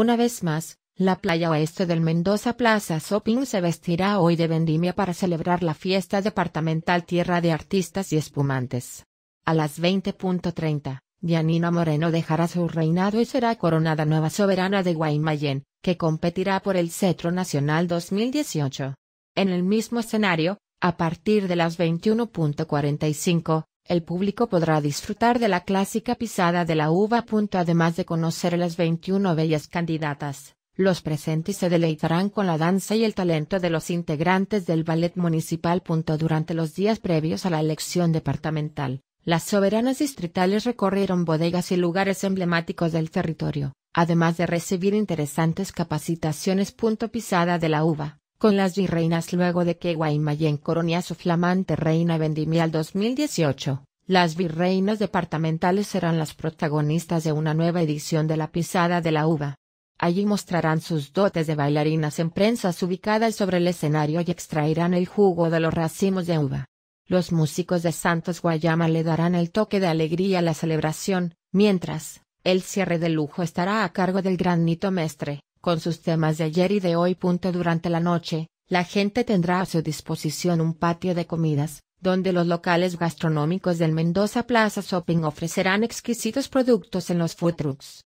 Una vez más, la playa oeste del Mendoza Plaza Shopping se vestirá hoy de vendimia para celebrar la fiesta departamental Tierra de Artistas y Espumantes. A las 20.30, Dianina Moreno dejará su reinado y será coronada nueva soberana de Guaymallén, que competirá por el Cetro Nacional 2018. En el mismo escenario, a partir de las 21.45, el público podrá disfrutar de la clásica pisada de la uva. Además de conocer las 21 bellas candidatas, los presentes se deleitarán con la danza y el talento de los integrantes del ballet municipal. Durante los días previos a la elección departamental, las soberanas distritales recorrieron bodegas y lugares emblemáticos del territorio, además de recibir interesantes capacitaciones. Pisada de la uva con las virreinas luego de que Guaymallén coronía su flamante reina vendimial 2018. Las virreinas departamentales serán las protagonistas de una nueva edición de La Pisada de la Uva. Allí mostrarán sus dotes de bailarinas en prensas ubicadas sobre el escenario y extraerán el jugo de los racimos de uva. Los músicos de Santos Guayama le darán el toque de alegría a la celebración, mientras, el cierre de lujo estará a cargo del gran Nito Mestre con sus temas de ayer y de hoy. Durante la noche, la gente tendrá a su disposición un patio de comidas, donde los locales gastronómicos del Mendoza Plaza Shopping ofrecerán exquisitos productos en los food trucks.